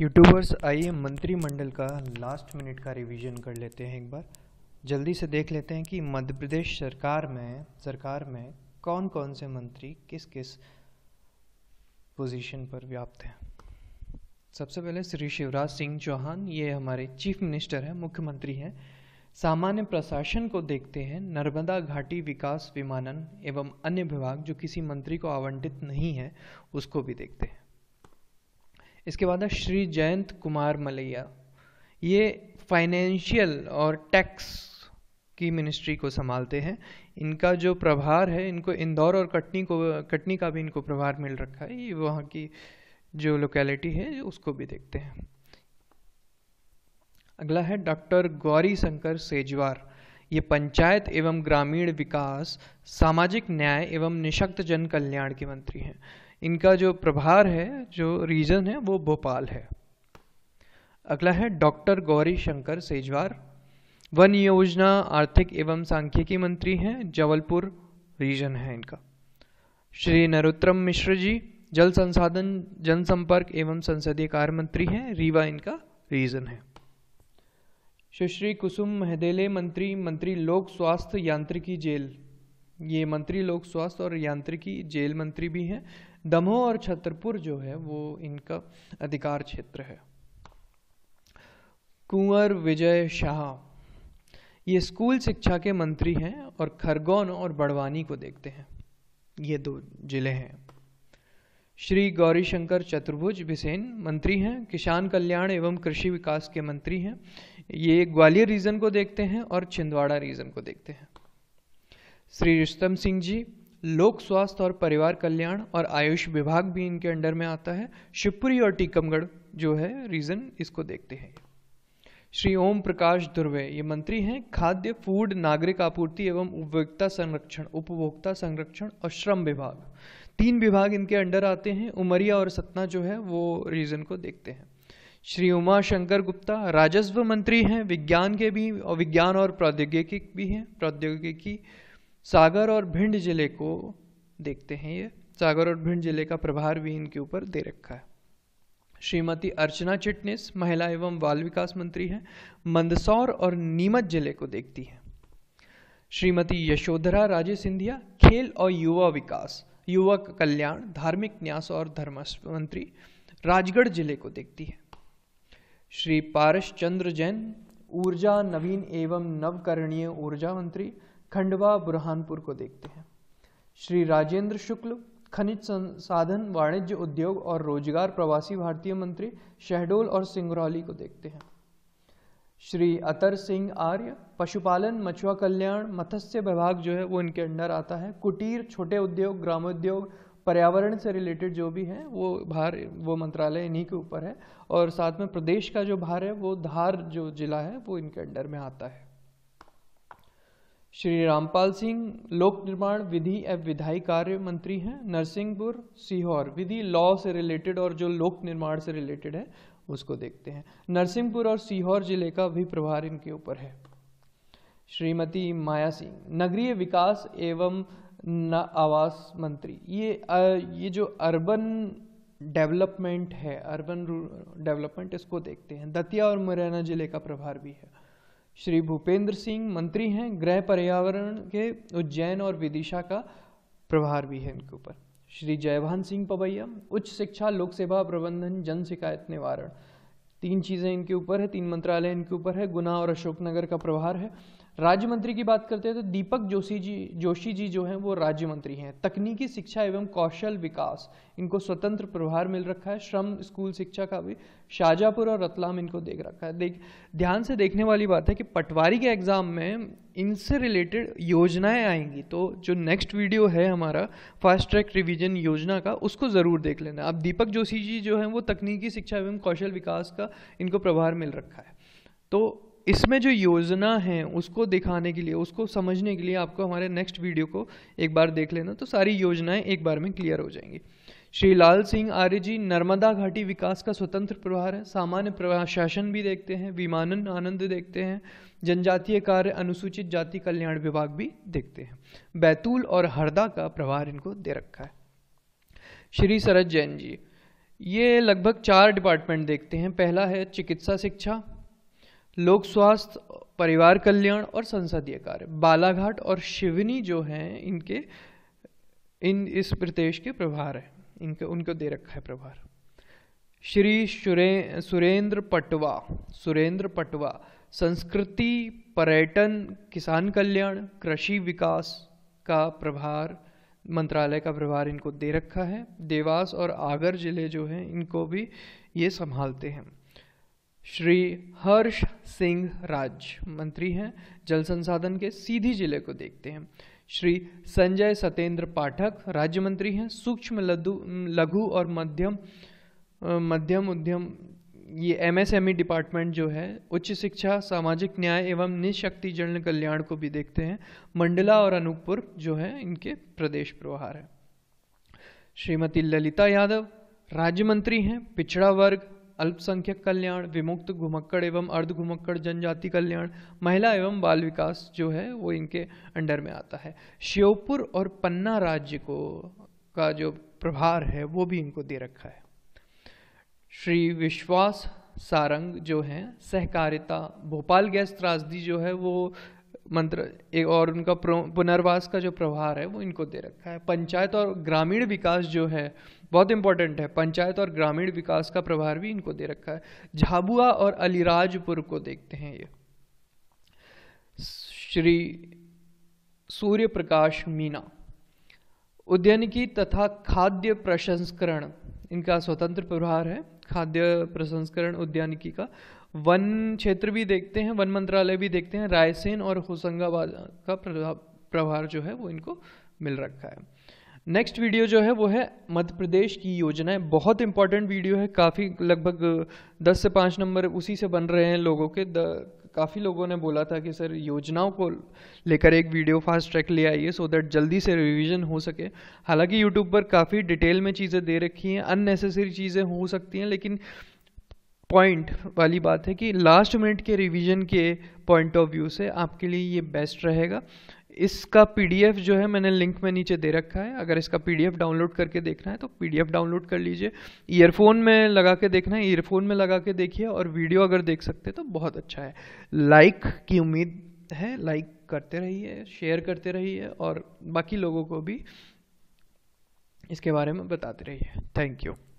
YouTubers आइए मंत्रिमंडल का लास्ट मिनट का रिवीजन कर लेते हैं एक बार जल्दी से देख लेते हैं कि मध्य प्रदेश सरकार में सरकार में कौन कौन से मंत्री किस किस पोजीशन पर व्याप्त हैं सबसे पहले श्री शिवराज सिंह चौहान ये हमारे चीफ मिनिस्टर हैं मुख्यमंत्री हैं सामान्य प्रशासन को देखते हैं नर्मदा घाटी विकास विमानन एवं अन्य विभाग जो किसी मंत्री को आवंटित नहीं है उसको भी देखते हैं इसके बाद है श्री जयंत कुमार मलैया ये फाइनेंशियल और टैक्स की मिनिस्ट्री को संभालते हैं इनका जो प्रभार है इनको इंदौर और कटनी को कटनी का भी इनको प्रभार मिल रखा है ये वहाँ की जो लोकेलिटी है उसको भी देखते हैं अगला है डॉक्टर गौरी शंकर सेजवार ये पंचायत एवं ग्रामीण विकास सामाजिक न्याय एवं निशक्त जन कल्याण के मंत्री हैं इनका जो प्रभार है जो रीजन है वो भोपाल है अगला है डॉक्टर गौरी शंकर सेजवार वन योजना आर्थिक एवं सांख्यिकी मंत्री हैं जबलपुर रीजन है इनका श्री नरोत्तम मिश्र जी जल संसाधन जनसंपर्क एवं संसदीय कार्य मंत्री हैं रीवा इनका रीजन है सुश्री कुसुम महदेले मंत्री मंत्री लोक स्वास्थ्य यांत्रिकी जेल ये मंत्री लोक स्वास्थ्य और यांत्रिकी जेल मंत्री भी हैं दमोह और छतरपुर जो है वो इनका अधिकार क्षेत्र है कुंवर विजय शाह ये स्कूल शिक्षा के मंत्री हैं और खरगोन और बड़वानी को देखते हैं ये दो जिले हैं श्री गौरीशंकर चतुर्भुज बिसेन मंत्री हैं किसान कल्याण एवं कृषि विकास के मंत्री हैं ये ग्वालियर रीजन को देखते हैं और छिंदवाड़ा रीजन को देखते हैं श्री रुस्तम सिंह जी लोक स्वास्थ्य और परिवार कल्याण और आयुष विभाग भी इनके अंडर में आता है शिवपुरी और टीकमगढ़ जो है रीजन इसको देखते हैं श्री ओम प्रकाश दुर्वे ये मंत्री हैं खाद्य फूड नागरिक आपूर्ति एवं उपभोक्ता संरक्षण उपभोक्ता संरक्षण और श्रम विभाग तीन विभाग इनके अंडर आते हैं उमरिया और सतना जो है वो रीजन को देखते हैं श्री उमा शंकर गुप्ता राजस्व मंत्री हैं विज्ञान के भी और विज्ञान और प्रौद्योगिकी भी हैं प्रौद्योगिकी सागर और भिंड जिले को देखते हैं ये सागर और भिंड जिले का प्रभार भी इनके ऊपर दे रखा है श्रीमती अर्चना चिटनिस महिला एवं बाल विकास मंत्री हैं मंदसौर और नीमच जिले को देखती हैं श्रीमती यशोधरा राजे सिंधिया खेल और युवा विकास युवक कल्याण धार्मिक न्यास और धर्म मंत्री राजगढ़ जिले को देखती है श्री पारस चंद्र जैन ऊर्जा नवीन एवं नवकरणीय ऊर्जा मंत्री खंडवा बुरहानपुर को देखते हैं श्री राजेंद्र शुक्ल खनिज संसाधन वाणिज्य उद्योग और रोजगार प्रवासी भारतीय मंत्री शहडोल और सिंगरौली को देखते हैं श्री अतर सिंह आर्य पशुपालन मछुआ कल्याण मत्स्य विभाग जो है वो इनके अंडर आता है कुटीर छोटे उद्योग ग्रामोद्योग पर्यावरण से रिलेटेड जो भी है वो भार वो मंत्रालय इन्हीं के ऊपर है और साथ में प्रदेश का जो भार है वो धार जो जिला है वो इनके अंडर में आता है श्री रामपाल सिंह लोक निर्माण विधि एवं विधायी कार्य मंत्री हैं नरसिंहपुर सीहोर विधि लॉ से रिलेटेड और जो लोक निर्माण से रिलेटेड है उसको देखते हैं नरसिंहपुर और सीहोर जिले का भी प्रभार इनके ऊपर है श्रीमती माया सिंह नगरीय विकास एवं न आवास मंत्री ये ये जो अर्बन डेवलपमेंट है अर्बन डेवलपमेंट इसको देखते हैं दतिया और मुरैना जिले का प्रभार भी है श्री भूपेंद्र सिंह मंत्री हैं गृह पर्यावरण के उज्जैन और विदिशा का प्रभार भी है इनके ऊपर श्री जयभान सिंह पवैया उच्च शिक्षा लोक सेवा प्रबंधन जन शिकायत निवारण तीन चीज़ें इनके ऊपर है तीन मंत्रालय इनके ऊपर है गुना और अशोकनगर का प्रभार है राज्य मंत्री की बात करते हैं तो दीपक जोशी जी जोशी जी जो हैं वो राज्य मंत्री हैं तकनीकी शिक्षा एवं कौशल विकास इनको स्वतंत्र प्रभार मिल रखा है श्रम स्कूल शिक्षा का भी शाजापुर और रतलाम इनको देख रखा है देख ध्यान से देखने वाली बात है कि पटवारी के एग्जाम में इनसे रिलेटेड योजनाएं आएंगी तो जो नेक्स्ट वीडियो है हमारा फास्ट ट्रैक रिविजन योजना का उसको ज़रूर देख लेना अब दीपक जोशी जी जो हैं वो तकनीकी शिक्षा एवं कौशल विकास का इनको प्रभार मिल रखा है तो इसमें जो योजना है उसको दिखाने के लिए उसको समझने के लिए आपको हमारे नेक्स्ट वीडियो को एक बार देख लेना तो सारी योजनाएं एक बार में क्लियर हो जाएंगी श्री लाल सिंह आर्य जी नर्मदा घाटी विकास का स्वतंत्र प्रभार है सामान्य प्रशासन भी देखते हैं विमानन आनंद देखते हैं जनजातीय कार्य अनुसूचित जाति कल्याण विभाग भी देखते हैं बैतूल और हरदा का प्रभार इनको दे रखा है श्री सरज जैन जी ये लगभग चार डिपार्टमेंट देखते हैं पहला है चिकित्सा शिक्षा लोक स्वास्थ्य परिवार कल्याण और संसदीय कार्य बालाघाट और शिवनी जो हैं इनके इन इस प्रदेश के प्रभार हैं इनके उनको दे रखा है प्रभार श्री सुरे सुरेंद्र पटवा सुरेंद्र पटवा संस्कृति पर्यटन किसान कल्याण कृषि विकास का प्रभार मंत्रालय का प्रभार इनको दे रखा है देवास और आगर जिले जो हैं इनको भी ये संभालते हैं श्री हर्ष सिंह राज मंत्री हैं जल संसाधन के सीधी जिले को देखते हैं श्री संजय सत्येंद्र पाठक राज्य मंत्री हैं सूक्ष्म लघु और मध्यम मध्यम उद्यम ये एमएसएमई e डिपार्टमेंट जो है उच्च शिक्षा सामाजिक न्याय एवं निशक्ति जन कल्याण को भी देखते हैं मंडला और अनूपपुर जो है इनके प्रदेश प्रभार है श्रीमती ललिता यादव राज्य मंत्री हैं पिछड़ा वर्ग अल्पसंख्यक कल्याण विमुक्त घुमक्कड़ एवं अर्ध घुमक्कड़ जनजाति कल्याण महिला एवं बाल विकास जो है वो इनके अंडर में आता है श्योपुर और पन्ना राज्य को का जो प्रभार है वो भी इनको दे रखा है श्री विश्वास सारंग जो हैं सहकारिता भोपाल गैस त्रासदी जो है वो मंत्र एक और उनका पुनर्वास का जो प्रभार है वो इनको दे रखा है पंचायत और ग्रामीण विकास जो है बहुत इंपॉर्टेंट है पंचायत और ग्रामीण विकास का प्रभार भी इनको दे रखा है झाबुआ और अलीराजपुर को देखते हैं ये श्री सूर्य प्रकाश मीना उद्यानिकी तथा खाद्य प्रसंस्करण इनका स्वतंत्र प्रभार है खाद्य प्रसंस्करण उद्यानिकी का वन क्षेत्र भी देखते हैं वन मंत्रालय भी देखते हैं रायसेन और होशंगाबाद का प्रभार जो है वो इनको मिल रखा है नेक्स्ट वीडियो जो है वो है मध्य प्रदेश की योजनाएं बहुत इंपॉर्टेंट वीडियो है काफ़ी लगभग दस से पाँच नंबर उसी से बन रहे हैं लोगों के काफ़ी लोगों ने बोला था कि सर योजनाओं को लेकर एक वीडियो फास्ट ट्रैक ले आइए सो दैट जल्दी से रिवीजन हो सके हालांकि यूट्यूब पर काफ़ी डिटेल में चीज़ें दे रखी हैं अननेसेसरी चीज़ें हो सकती हैं लेकिन पॉइंट वाली बात है कि लास्ट मिनट के रिवीजन के पॉइंट ऑफ व्यू से आपके लिए ये बेस्ट रहेगा इसका पीडीएफ जो है मैंने लिंक में नीचे दे रखा है अगर इसका पीडीएफ डाउनलोड करके देखना है तो पीडीएफ डाउनलोड कर लीजिए ईयरफोन में लगा के देखना है ईयरफोन में लगा के देखिए और वीडियो अगर देख सकते तो बहुत अच्छा है लाइक की उम्मीद है लाइक करते रहिए शेयर करते रहिए और बाकी लोगों को भी इसके बारे में बताते रहिए थैंक यू